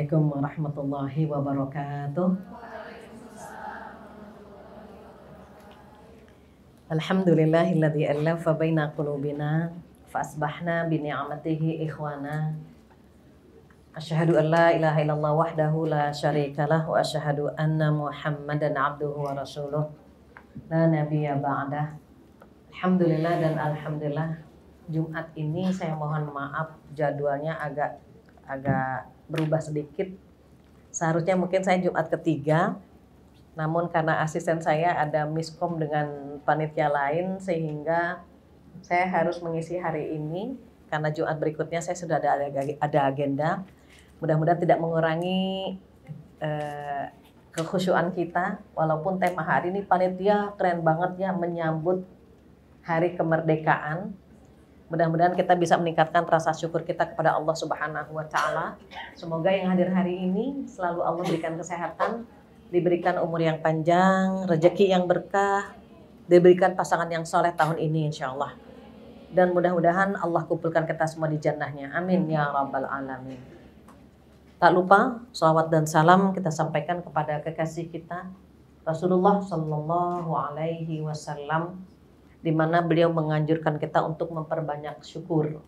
Assalamualaikum warahmatullahi wabarakatuh. Alhamdulillahilladzi alafa baina qulubina fasbahna bi ni'matihi ikhwana. Asyhadu an la ilaha illallah wahdahu la lah wa asyhadu anna Muhammadan abduhu wa rasuluh. La nabiyya ba'dah. Alhamdulillah dan alhamdulillah Jumat ini saya mohon maaf jadwalnya agak agak berubah sedikit. Seharusnya mungkin saya Jumat ketiga, namun karena asisten saya ada miskom dengan panitia lain sehingga saya harus mengisi hari ini karena Jumat berikutnya saya sudah ada ada agenda. Mudah-mudahan tidak mengurangi eh, kekhusyuan kita walaupun tema hari ini panitia keren banget ya menyambut hari kemerdekaan Mudah-mudahan kita bisa meningkatkan rasa syukur kita kepada Allah Subhanahu wa taala. Semoga yang hadir hari ini selalu Allah berikan kesehatan, diberikan umur yang panjang, rezeki yang berkah, diberikan pasangan yang soleh tahun ini insya Allah. Dan mudah-mudahan Allah kumpulkan kita semua di jannahnya. Amin ya rabbal alamin. Tak lupa salawat dan salam kita sampaikan kepada kekasih kita Rasulullah Shallallahu Alaihi Wasallam di mana beliau menganjurkan kita untuk memperbanyak syukur.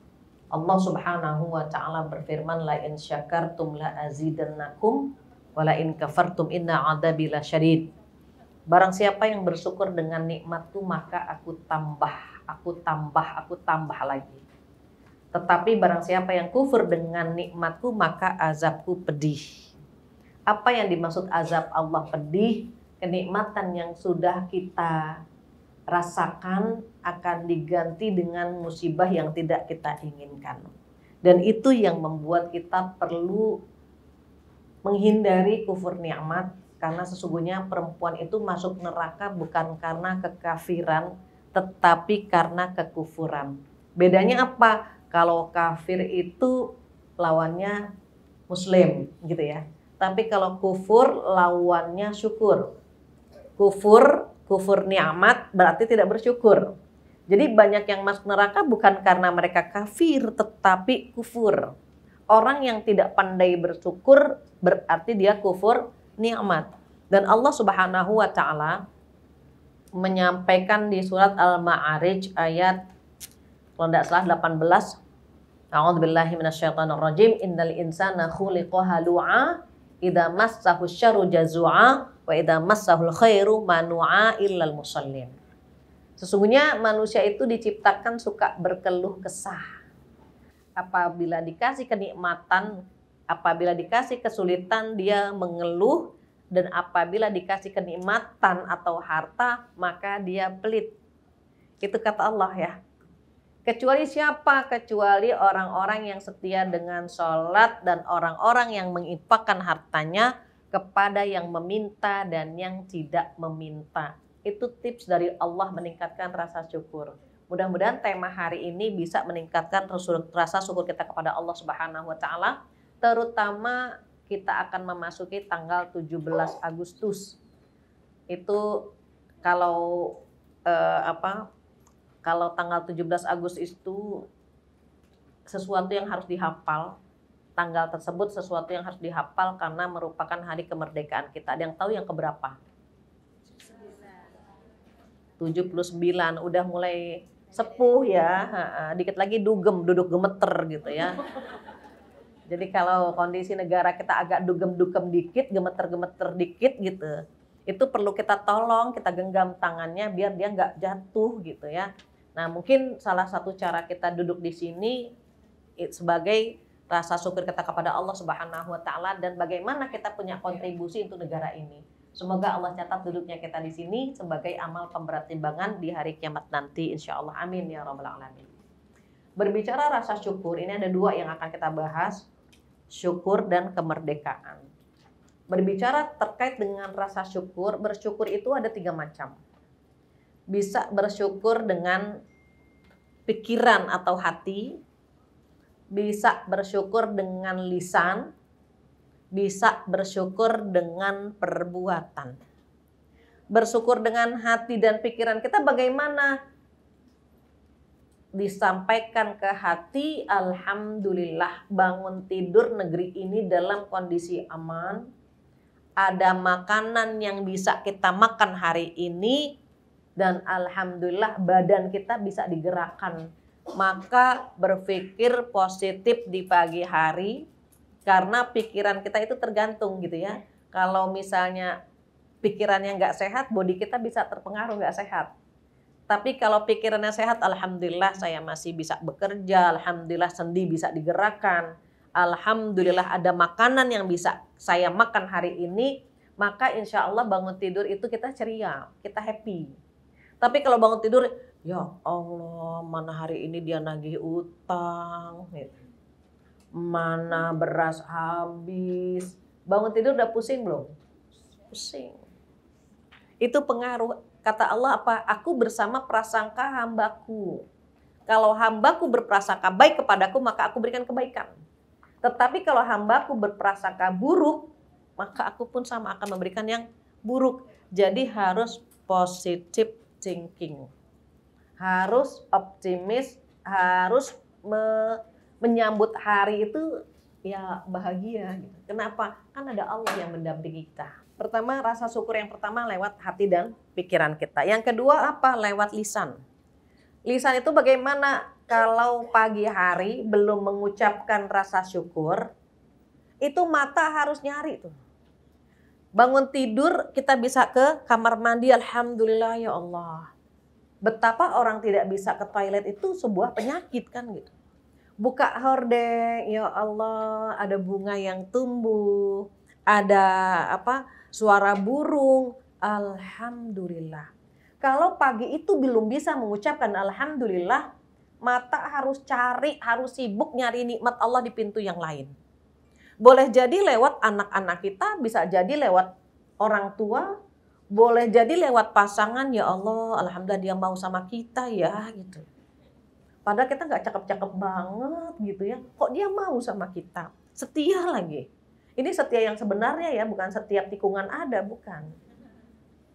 Allah Subhanahu wa taala berfirman la in syakartum la azidannakum wa la in kafartum inna adabi la syadid. Barang siapa yang bersyukur dengan nikmatku maka aku tambah, aku tambah, aku tambah lagi. Tetapi barang siapa yang kufur dengan nikmatku maka azabku pedih. Apa yang dimaksud azab Allah pedih? Kenikmatan yang sudah kita rasakan akan diganti dengan musibah yang tidak kita inginkan. Dan itu yang membuat kita perlu menghindari kufur nikmat karena sesungguhnya perempuan itu masuk neraka bukan karena kekafiran tetapi karena kekufuran. Bedanya apa? Kalau kafir itu lawannya muslim gitu ya. Tapi kalau kufur lawannya syukur. Kufur kufur ni'mat berarti tidak bersyukur. Jadi banyak yang masuk neraka bukan karena mereka kafir tetapi kufur. Orang yang tidak pandai bersyukur berarti dia kufur ni'mat. Dan Allah Subhanahu wa taala menyampaikan di surat Al-Ma'arij ayat kalau tidak salah 18 A'udzubillahi rajim innal insana khuliqa halu'a idza massahu syarru jazua Wa idza massahul khairu manu'a illal musallin. Sesungguhnya manusia itu diciptakan suka berkeluh kesah. Apabila dikasih kenikmatan, apabila dikasih kesulitan dia mengeluh dan apabila dikasih kenikmatan atau harta maka dia pelit. Itu kata Allah ya. Kecuali siapa? Kecuali orang-orang yang setia dengan sholat dan orang-orang yang menginfakkan hartanya kepada yang meminta dan yang tidak meminta. Itu tips dari Allah meningkatkan rasa syukur. Mudah-mudahan tema hari ini bisa meningkatkan rasa syukur kita kepada Allah Subhanahu wa taala, terutama kita akan memasuki tanggal 17 Agustus. Itu kalau eh, apa? Kalau tanggal 17 Agustus itu sesuatu yang harus dihafal tanggal tersebut sesuatu yang harus dihafal karena merupakan hari kemerdekaan kita. Ada yang tahu yang keberapa? 79. Udah mulai sepuh ya. Dikit lagi dugem, duduk gemeter gitu ya. Jadi kalau kondisi negara kita agak dugem-dugem dikit, gemeter-gemeter dikit gitu, itu perlu kita tolong, kita genggam tangannya biar dia nggak jatuh gitu ya. Nah mungkin salah satu cara kita duduk di sini sebagai rasa syukur kita kepada Allah Subhanahu wa taala dan bagaimana kita punya kontribusi untuk negara ini. Semoga Allah catat duduknya kita di sini sebagai amal pemberat timbangan di hari kiamat nanti insya Allah. Amin ya rabbal alamin. Berbicara rasa syukur, ini ada dua yang akan kita bahas, syukur dan kemerdekaan. Berbicara terkait dengan rasa syukur, bersyukur itu ada tiga macam. Bisa bersyukur dengan pikiran atau hati, bisa bersyukur dengan lisan, bisa bersyukur dengan perbuatan. Bersyukur dengan hati dan pikiran kita bagaimana? Disampaikan ke hati, alhamdulillah bangun tidur negeri ini dalam kondisi aman. Ada makanan yang bisa kita makan hari ini dan alhamdulillah badan kita bisa digerakkan maka berpikir positif di pagi hari karena pikiran kita itu tergantung gitu ya. Kalau misalnya pikirannya nggak sehat, body kita bisa terpengaruh nggak sehat. Tapi kalau pikirannya sehat, alhamdulillah saya masih bisa bekerja, alhamdulillah sendi bisa digerakkan, alhamdulillah ada makanan yang bisa saya makan hari ini, maka insya Allah bangun tidur itu kita ceria, kita happy. Tapi kalau bangun tidur ya Allah mana hari ini dia nagih utang mana beras habis bangun tidur udah pusing belum pusing itu pengaruh kata Allah apa aku bersama prasangka hambaku kalau hambaku berprasangka baik kepadaku maka aku berikan kebaikan tetapi kalau hambaku berprasangka buruk maka aku pun sama akan memberikan yang buruk jadi harus positive thinking harus optimis, harus me menyambut hari itu ya bahagia gitu. Kenapa? Kan ada Allah yang mendampingi kita. Pertama rasa syukur yang pertama lewat hati dan pikiran kita. Yang kedua apa? Lewat lisan. Lisan itu bagaimana kalau pagi hari belum mengucapkan rasa syukur, itu mata harus nyari tuh. Bangun tidur kita bisa ke kamar mandi, alhamdulillah ya Allah betapa orang tidak bisa ke toilet itu sebuah penyakit kan gitu. Buka hordeng, ya Allah, ada bunga yang tumbuh, ada apa? suara burung. Alhamdulillah. Kalau pagi itu belum bisa mengucapkan alhamdulillah, mata harus cari, harus sibuk nyari nikmat Allah di pintu yang lain. Boleh jadi lewat anak-anak kita, bisa jadi lewat orang tua, boleh jadi lewat pasangan ya Allah, alhamdulillah dia mau sama kita ya gitu. Padahal kita nggak cakep-cakep banget gitu ya. Kok dia mau sama kita? Setia lagi. Ini setia yang sebenarnya ya, bukan setiap tikungan ada, bukan.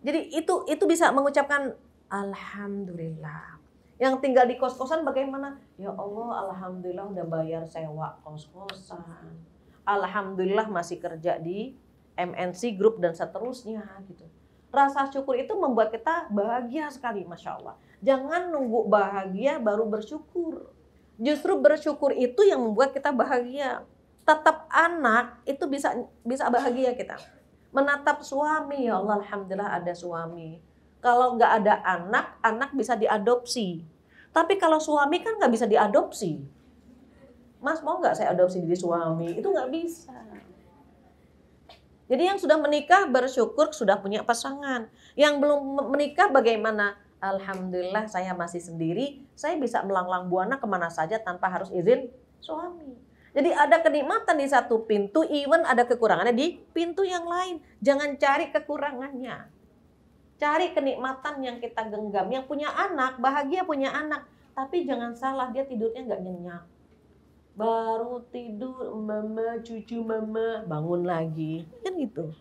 Jadi itu itu bisa mengucapkan alhamdulillah. Yang tinggal di kos-kosan bagaimana? Ya Allah, alhamdulillah udah bayar sewa kos-kosan. Alhamdulillah masih kerja di MNC Group dan seterusnya gitu rasa syukur itu membuat kita bahagia sekali, masya Allah. Jangan nunggu bahagia baru bersyukur. Justru bersyukur itu yang membuat kita bahagia. Tetap anak itu bisa bisa bahagia kita. Menatap suami, ya Allah, alhamdulillah ada suami. Kalau nggak ada anak, anak bisa diadopsi. Tapi kalau suami kan nggak bisa diadopsi. Mas mau nggak saya adopsi diri suami? Itu nggak bisa. Jadi yang sudah menikah bersyukur sudah punya pasangan. Yang belum menikah bagaimana? Alhamdulillah saya masih sendiri, saya bisa melanglang buana kemana saja tanpa harus izin suami. Jadi ada kenikmatan di satu pintu, even ada kekurangannya di pintu yang lain. Jangan cari kekurangannya. Cari kenikmatan yang kita genggam. Yang punya anak, bahagia punya anak. Tapi jangan salah, dia tidurnya nggak nyenyak. Baru tidur, mama, cucu mama, bangun lagi gitu.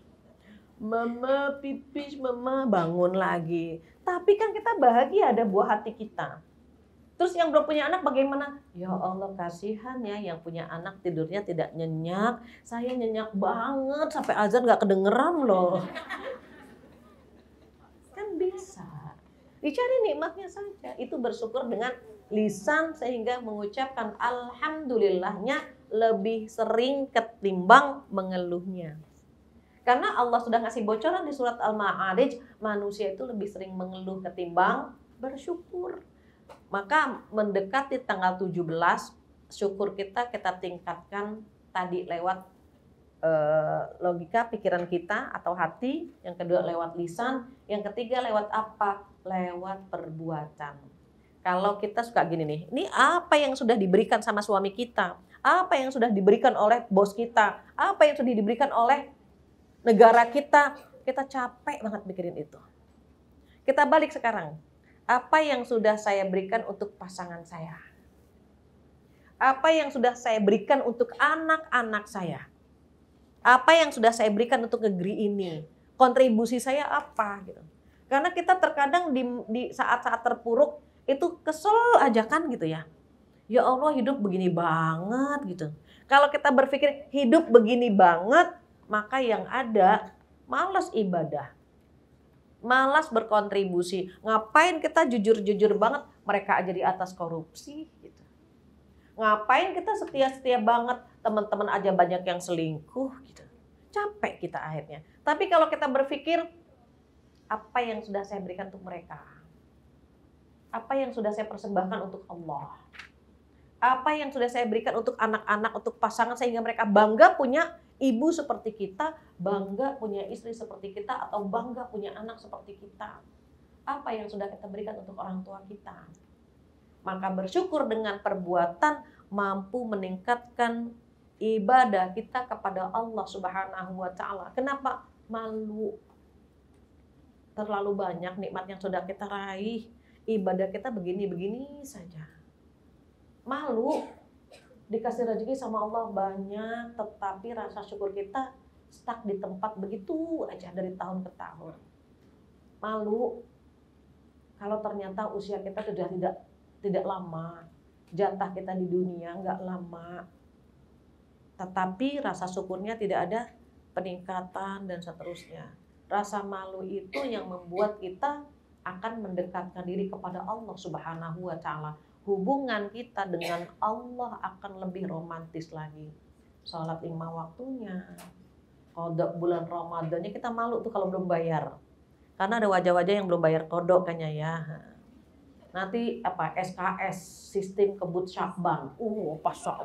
Mama pipis, mama bangun lagi. Tapi kan kita bahagia ada buah hati kita. Terus yang belum punya anak bagaimana? Ya Allah kasihan ya yang punya anak tidurnya tidak nyenyak. Saya nyenyak banget sampai azan nggak kedengeran loh. Kan bisa. Dicari nikmatnya saja. Itu bersyukur dengan lisan sehingga mengucapkan alhamdulillahnya lebih sering ketimbang mengeluhnya. Karena Allah sudah ngasih bocoran di surat Al-Ma'arij, manusia itu lebih sering mengeluh ketimbang bersyukur. Maka mendekati tanggal 17, syukur kita kita tingkatkan tadi lewat eh, logika pikiran kita atau hati, yang kedua lewat lisan, yang ketiga lewat apa? Lewat perbuatan kalau kita suka gini nih, ini apa yang sudah diberikan sama suami kita, apa yang sudah diberikan oleh bos kita, apa yang sudah diberikan oleh negara kita, kita capek banget mikirin itu. Kita balik sekarang. Apa yang sudah saya berikan untuk pasangan saya? Apa yang sudah saya berikan untuk anak-anak saya? Apa yang sudah saya berikan untuk negeri ini? Kontribusi saya apa gitu. Karena kita terkadang di, di saat-saat terpuruk itu kesel aja kan gitu ya. Ya Allah hidup begini banget gitu. Kalau kita berpikir hidup begini banget, maka yang ada malas ibadah. Malas berkontribusi. Ngapain kita jujur-jujur banget mereka aja di atas korupsi gitu. Ngapain kita setia-setia banget teman-teman aja banyak yang selingkuh gitu. Capek kita akhirnya. Tapi kalau kita berpikir apa yang sudah saya berikan untuk mereka? Apa yang sudah saya persembahkan untuk Allah? Apa yang sudah saya berikan untuk anak-anak, untuk pasangan sehingga mereka bangga punya ibu seperti kita, bangga punya istri seperti kita, atau bangga punya anak seperti kita. Apa yang sudah kita berikan untuk orang tua kita? Maka bersyukur dengan perbuatan mampu meningkatkan ibadah kita kepada Allah Subhanahu wa taala. Kenapa? Malu. Terlalu banyak nikmat yang sudah kita raih. Ibadah kita begini-begini saja. Malu dikasih rezeki sama Allah banyak, tetapi rasa syukur kita stuck di tempat begitu aja dari tahun ke tahun. Malu kalau ternyata usia kita sudah tidak tidak lama, jatah kita di dunia nggak lama, tetapi rasa syukurnya tidak ada peningkatan dan seterusnya. Rasa malu itu yang membuat kita akan mendekatkan diri kepada Allah Subhanahu wa taala hubungan kita dengan Allah akan lebih romantis lagi. Sholat lima waktunya. Kodok bulan Ramadannya kita malu tuh kalau belum bayar. Karena ada wajah-wajah yang belum bayar kodok kayaknya ya. Nanti apa SKS sistem kebut syakban. Uh, pas syakban.